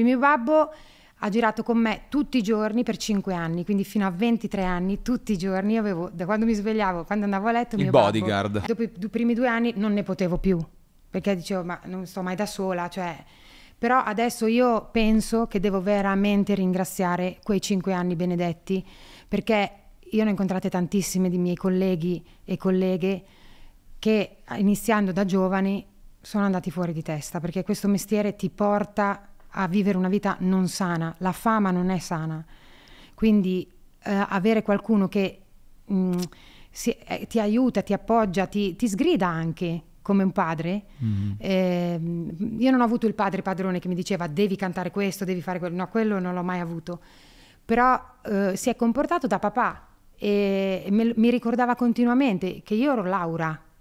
Il Mio babbo ha girato con me tutti i giorni per 5 anni, quindi fino a 23 anni, tutti i giorni Io avevo, da quando mi svegliavo, quando andavo a letto, il mio bodyguard. Babbo, dopo i d- primi due anni non ne potevo più, perché dicevo, ma non sto mai da sola, cioè... Però adesso io penso che devo veramente ringraziare quei cinque anni benedetti, perché io ne ho incontrate tantissime di miei colleghi e colleghe che iniziando da giovani sono andati fuori di testa, perché questo mestiere ti porta a vivere una vita non sana, la fama non è sana. Quindi eh, avere qualcuno che mh, mm, si, eh, ti aiuta, ti appoggia, ti, ti, sgrida anche come un padre. Mm. Eh, io non ho avuto il padre padrone che mi diceva devi cantare questo, devi fare quello, no, quello non l'ho mai avuto. Però eh, si è comportato da papà e me, mi ricordava continuamente che io ero Laura,